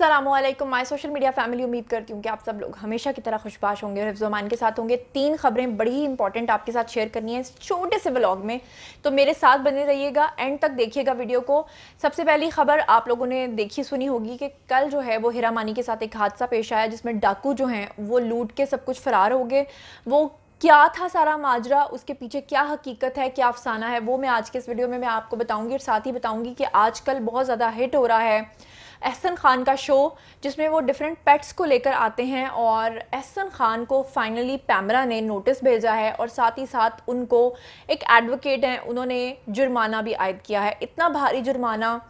Aslam my social media family उम्मीद करती हूँ कि आप सब लोग हमेशा की तरह खुशबाश होंगे और हिफ्जमान के साथ होंगे तीन खबरें बड़ी ही इंपॉर्टेंट आपके साथ शेयर करनी है इस छोटे से व्लॉग में तो मेरे साथ बने रहिएगा एंड तक देखिएगा वीडियो को सबसे पहली खबर आप लोगों ने देखी सुनी होगी कि कल जो है वो हीरा मानी के साथ एक हादसा पेश आया जिसमें डाकू जो हैं वो लूट के सब कुछ फ़रार हो गए वो क्या था सारा माजरा उसके पीछे क्या हकीकत है क्या अफसाना है वो मैं आज के इस वीडियो में मैं आपको बताऊंगी और साथ ही बताऊंगी कि आजकल बहुत ज़्यादा हिट हो रहा है एहसन ख़ान का शो जिसमें वो डिफरेंट पेट्स को लेकर आते हैं और एहसन ख़ान को फाइनली पैमरा ने नोटिस भेजा है और साथ ही साथ उनको एक एडवोकेट हैं उन्होंने जुर्माना भी आयद किया है इतना भारी जुर्माना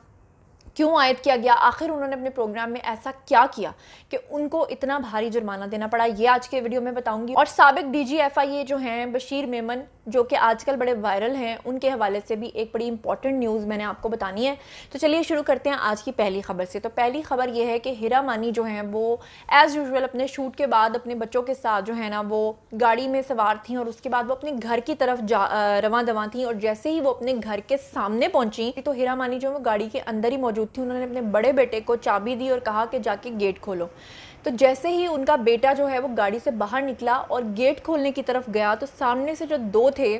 क्यों आयद किया गया आखिर उन्होंने अपने प्रोग्राम में ऐसा क्या किया कि उनको इतना भारी जुर्माना देना पड़ा ये आज के वीडियो में बताऊंगी और सबक डी जी एफ आई ए जो हैं बशीर मेमन जो कि आजकल बड़े वायरल हैं उनके हवाले से भी एक बड़ी इंपॉर्टेंट न्यूज़ मैंने आपको बतानी है तो चलिए शुरू करते हैं आज की पहली खबर से तो पहली खबर यह है कि हिरा मानी जो हैं वो एज़ यूजल अपने शूट के बाद अपने बच्चों के साथ जो है ना वो गाड़ी में सवार थी और उसके बाद वो अपने घर की तरफ रवा दवा थी और जैसे ही वो अपने घर के सामने पहुंची तो हिरा मानी जो है वो गाड़ी के अंदर ही मौजूद थी उन्होंने अपने बड़े बेटे को चाबी दी और कहा कि जाके गेट खोलो तो जैसे ही उनका बेटा जो है वो गाड़ी से बाहर निकला और गेट खोलने की तरफ गया तो सामने से जो दो थे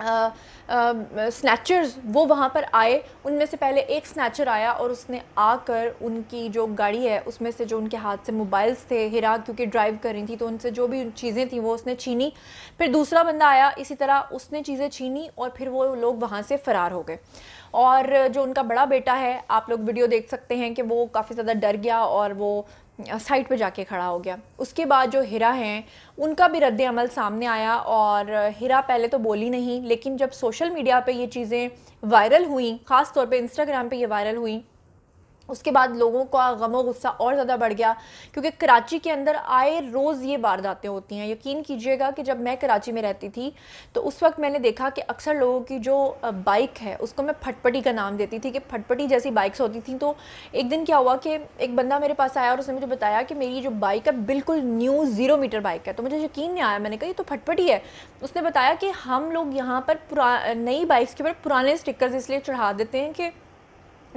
स्नैचर्स uh, uh, वो वहाँ पर आए उनमें से पहले एक स्नैचर आया और उसने आकर उनकी जो गाड़ी है उसमें से जो उनके हाथ से मोबाइल्स थे हिरा क्योंकि ड्राइव कर रही थी तो उनसे जो भी चीज़ें थी वो उसने छीनी फिर दूसरा बंदा आया इसी तरह उसने चीज़ें छीनी और फिर वो लोग वहाँ से फ़रार हो गए और जो उनका बड़ा बेटा है आप लोग वीडियो देख सकते हैं कि वो काफ़ी ज़्यादा डर गया और वो साइड पे जाके खड़ा हो गया उसके बाद जो हिरा हैं उनका भी रद्द अमल सामने आया और हिरा पहले तो बोली नहीं लेकिन जब सोशल मीडिया पे ये चीज़ें वायरल हुई ख़ास तौर पे इंस्टाग्राम पे ये वायरल हुई उसके बाद लोगों का गमो गुस्सा और ज़्यादा बढ़ गया क्योंकि कराची के अंदर आए रोज़ ये वारदातें होती हैं यकीन कीजिएगा कि जब मैं कराची में रहती थी तो उस वक्त मैंने देखा कि अक्सर लोगों की जो बाइक है उसको मैं फटपटी का नाम देती थी कि फटपटी जैसी बाइक्स होती थी तो एक दिन क्या हुआ कि एक बंदा मेरे पास आया और उसने मुझे बताया कि मेरी जो बाइक है बिल्कुल न्यू ज़ीरो मीटर बाइक है तो मुझे यकीन नहीं आया मैंने कहा ये तो फटपटी है उसने बताया कि हम लोग यहाँ पर पुरा नई बाइक्स के ऊपर पुराने स्टिकर्स इसलिए चढ़ा देते हैं कि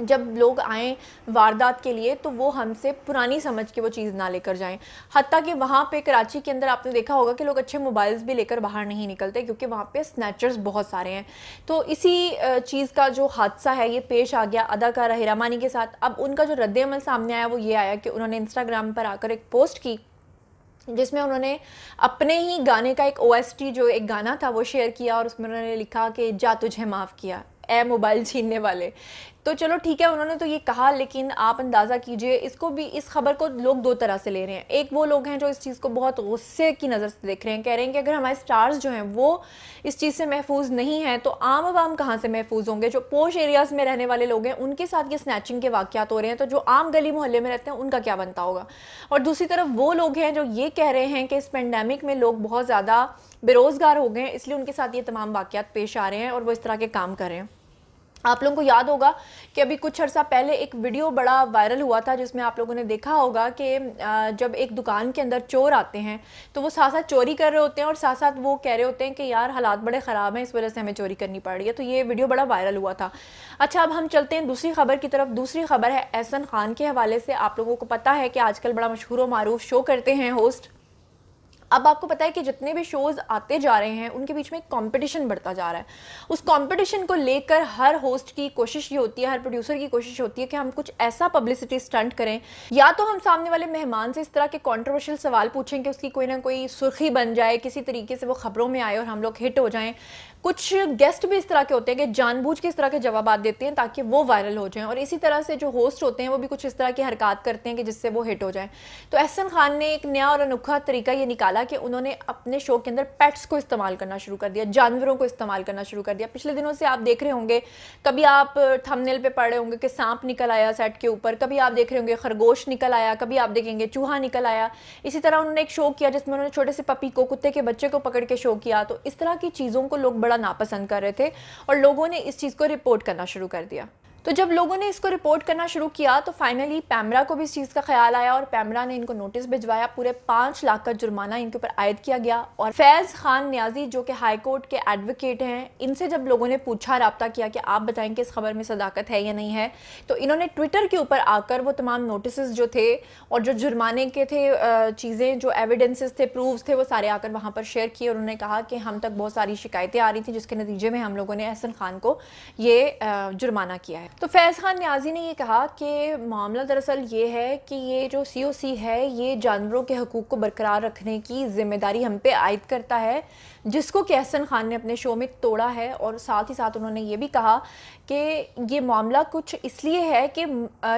जब लोग आएँ वारदात के लिए तो वो हमसे पुरानी समझ के वो चीज़ ना लेकर जाएं हती कि वहाँ पे कराची के अंदर आपने देखा होगा कि लोग अच्छे मोबाइल्स भी लेकर बाहर नहीं निकलते क्योंकि वहाँ पे स्नैचर्स बहुत सारे हैं तो इसी चीज़ का जो हादसा है ये पेश आ गया अदाकारा हिरामानी के साथ अब उनका जो रद्दमल सामने आया वो ये आया कि उन्होंने इंस्टाग्राम पर आकर एक पोस्ट की जिसमें उन्होंने अपने ही गाने का एक ओ जो एक गाना था वो शेयर किया और उसमें उन्होंने लिखा कि जा तुझे माफ़ किया ए मोबाइल छीनने वाले तो चलो ठीक है उन्होंने तो ये कहा लेकिन आप अंदाज़ा कीजिए इसको भी इस खबर को लोग दो तरह से ले रहे हैं एक वो लोग हैं जो इस चीज़ को बहुत गुस्से की नज़र से देख रहे हैं कह रहे हैं कि अगर हमारे स्टार्स जो हैं वो इस चीज़ से महफूज नहीं हैं तो आम आवाम कहाँ से महफूज होंगे जो पोश एरियाज़ में रहने वाले लोग हैं उनके साथ ये स्नैचिंग के वाक़ात हो रहे हैं तो जो आम गली मोहल्ले में रहते हैं उनका क्या बनता होगा और दूसरी तरफ वो लोग हैं जो ये कह रहे हैं कि इस पेंडेमिक में लोग बहुत ज़्यादा बेरोज़गार हो गए हैं इसलिए उनके साथ ये तमाम वाकत पेश आ रहे हैं और वो इस तरह के काम कर रहे हैं आप लोगों को याद होगा कि अभी कुछ अर्सा पहले एक वीडियो बड़ा वायरल हुआ था जिसमें आप लोगों ने देखा होगा कि जब एक दुकान के अंदर चोर आते हैं तो वो साथ साथ चोरी कर रहे होते हैं और साथ साथ वो कह रहे होते हैं कि यार हालात बड़े ख़राब हैं इस वजह से हमें चोरी करनी पड़ रही है तो ये वीडियो बड़ा वायरल हुआ था अच्छा अब हम चलते हैं दूसरी खबर की तरफ दूसरी खबर है एहसन खान के हवाले से आप लोगों को पता है कि आजकल बड़ा मशहूर व मरूफ शो करते हैं होस्ट अब आपको पता है कि जितने भी शोज़ आते जा रहे हैं उनके बीच में कंपटीशन बढ़ता जा रहा है उस कंपटीशन को लेकर हर होस्ट की कोशिश ये होती है हर प्रोड्यूसर की कोशिश होती है कि हम कुछ ऐसा पब्लिसिटी स्टंट करें या तो हम सामने वाले मेहमान से इस तरह के कॉन्ट्रोवर्शियल सवाल पूछें कि उसकी कोई ना कोई सुर्खी बन जाए किसी तरीके से वो खबरों में आए और हम लोग हिट हो जाएँ कुछ गेस्ट भी इस तरह के होते हैं कि जानबूझ के इस तरह के जवाब देते हैं ताकि वो वायरल हो जाएं और इसी तरह से जो होस्ट होते हैं वो भी कुछ इस तरह की हरकत करते हैं कि जिससे वो हिट हो जाएं तो एहसन खान ने एक नया और अनोखा तरीका ये निकाला कि उन्होंने अपने शो के अंदर पेट्स को इस्तेमाल करना शुरू कर दिया जानवरों को इस्तेमाल करना शुरू कर दिया पिछले दिनों से आप देख रहे होंगे कभी आप थमनेल पर पढ़ रहे होंगे कि सांप निकल आया सेट के ऊपर कभी आप देख रहे होंगे खरगोश निकल आया कभी आप देखेंगे चूहा निकल आया इसी तरह उन्होंने एक शो किया जिसमें उन्होंने छोटे से पपी को कुत्ते के बच्चे को पकड़ के शो किया तो इस तरह की चीज़ों को लोग बड़ा नापसंद कर रहे थे और लोगों ने इस चीज़ को रिपोर्ट करना शुरू कर दिया तो जब लोगों ने इसको रिपोर्ट करना शुरू किया तो फाइनली पैमरा को भी इस चीज़ का ख्याल आया और पैमरा ने इनको नोटिस भिजवाया पूरे पाँच लाख का जुर्माना इनके ऊपर आयद किया गया और फैज़ खान न्याजी जो कि हाई कोर्ट के एडवोकेट हैं इनसे जब लोगों ने पूछा रबता किया कि आप बताएं कि इस खबर में सदाकत है या नहीं है तो इन्होंने ट्विटर के ऊपर आकर वो तमाम नोटिस जो थे और जो जुर्माने के थे चीज़ें जो एविडेंसेस थे प्रूफ थे वो सारे आकर वहाँ पर शेयर किए और उन्होंने कहा कि हम तक बहुत सारी शिकायतें आ रही थी जिसके नतीजे में हम लोगों ने अहसन खान को ये जुर्माना किया है है तो फैज़ खान न्याजी ने ये कहा कि मामला दरअसल ये है कि ये जो सी ओ सी है ये जानवरों के हकूक़ को बरकरार रखने की जिम्मेदारी हम पे आयद करता है जिसको कि अहसन खान ने अपने शो में तोड़ा है और साथ ही साथ उन्होंने ये भी कहा कि ये मामला कुछ इसलिए है कि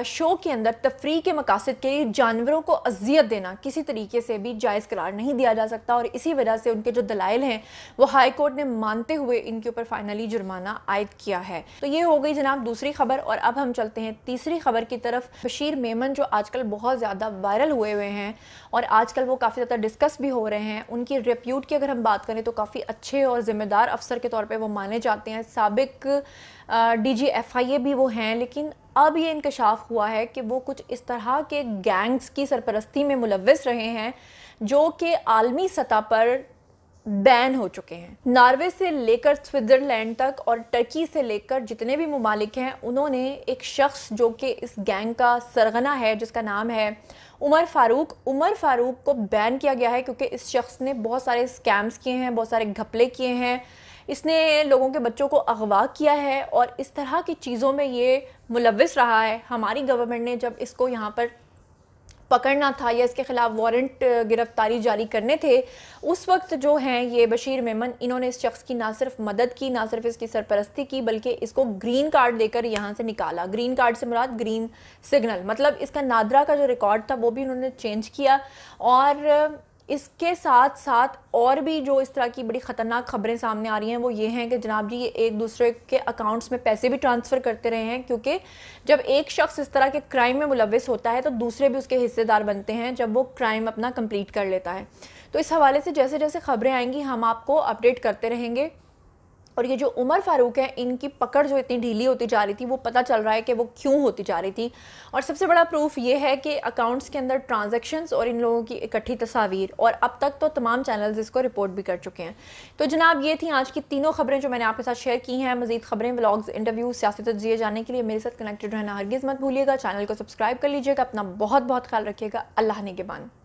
शो के अंदर तफरी के मकासद के लिए जानवरों को अजियत देना किसी तरीके से भी जायज़ करार नहीं दिया जा सकता और इसी वजह से उनके जो दलाइल हैं वो हाई कोर्ट ने मानते हुए इनके ऊपर फाइनली जुर्माना आयद किया है तो ये हो गई जनाब दूसरी खबर और अब हम चलते हैं तीसरी खबर की तरफ बशीर मेमन जो आजकल बहुत ज़्यादा वायरल हुए हुए हैं और आजकल वो काफ़ी ज़्यादा डिस्कस भी हो रहे हैं उनकी रिप्यूट की अगर हम बात करें तो काफ़ी अच्छे और ज़िम्मेदार अफसर के तौर पर वो माने जाते हैं सबक डी जी एफ आई ए भी वो हैं लेकिन अब ये इंकशाफ हुआ है कि वो कुछ इस तरह के गैंग्स की सरपरस्ती में मुलविस रहे हैं जो कि आलमी सतह पर बैन हो चुके हैं नॉर्वे से लेकर स्विट्ज़रलैंड तक और टर्की से लेकर जितने भी ममालिक हैं उन्होंने एक शख्स जो कि इस गैंग का सरगना है जिसका नाम है उमर फारूक उमर फारूक को बैन किया गया है क्योंकि इस शख्स ने बहुत सारे स्कैम्स किए हैं बहुत सारे घपले किए हैं इसने लोगों के बच्चों को अगवा किया है और इस तरह की चीज़ों में ये मुलविस रहा है हमारी गवर्नमेंट ने जब इसको यहाँ पर पकड़ना था या इसके ख़िलाफ़ वारंट गिरफ़्तारी जारी करने थे उस वक्त जो हैं ये बशीर मेमन इन्होंने इस शख्स की ना सिर्फ मदद की ना सिर्फ इसकी सरपरस्ती की बल्कि इसको ग्रीन कार्ड देकर यहाँ से निकाला ग्रीन कार्ड से मुराद ग्रीन सिग्नल मतलब इसका नादरा का जो रिकॉर्ड था वो भी उन्होंने चेंज किया और इसके साथ साथ और भी जो इस तरह की बड़ी ख़तरनाक खबरें सामने आ रही हैं वो ये हैं कि जनाब जी ये एक दूसरे के अकाउंट्स में पैसे भी ट्रांसफ़र करते रहे हैं क्योंकि जब एक शख्स इस तरह के क्राइम में मुलविस होता है तो दूसरे भी उसके हिस्सेदार बनते हैं जब वो क्राइम अपना कंप्लीट कर लेता है तो इस हवाले से जैसे जैसे खबरें आएंगी हम आपको अपडेट करते रहेंगे और ये जो उमर फारूक है इनकी पकड़ जो इतनी ढीली होती जा रही थी वो पता चल रहा है कि वो क्यों होती जा रही थी और सबसे बड़ा प्रूफ ये है कि अकाउंट्स के अंदर ट्रांजैक्शंस और इन लोगों की इकट्ठी तस्वीर और अब तक तो तमाम चैनल्स इसको रिपोर्ट भी कर चुके हैं तो जनाब ये थी आज की तीनों खबरें जो मैंने आपके साथ शेयर की हैं मजीद खबरें ब्लॉग्स इंटरव्यू सियासी तजिए जाने के लिए मेरे साथ कनेक्टेड रहना हरगिज़ मत भूलिएगा चैनल को सब्सक्राइब कर लीजिएगा अपना बहुत बहुत ख्याल रखिएगा अल्लाह ने के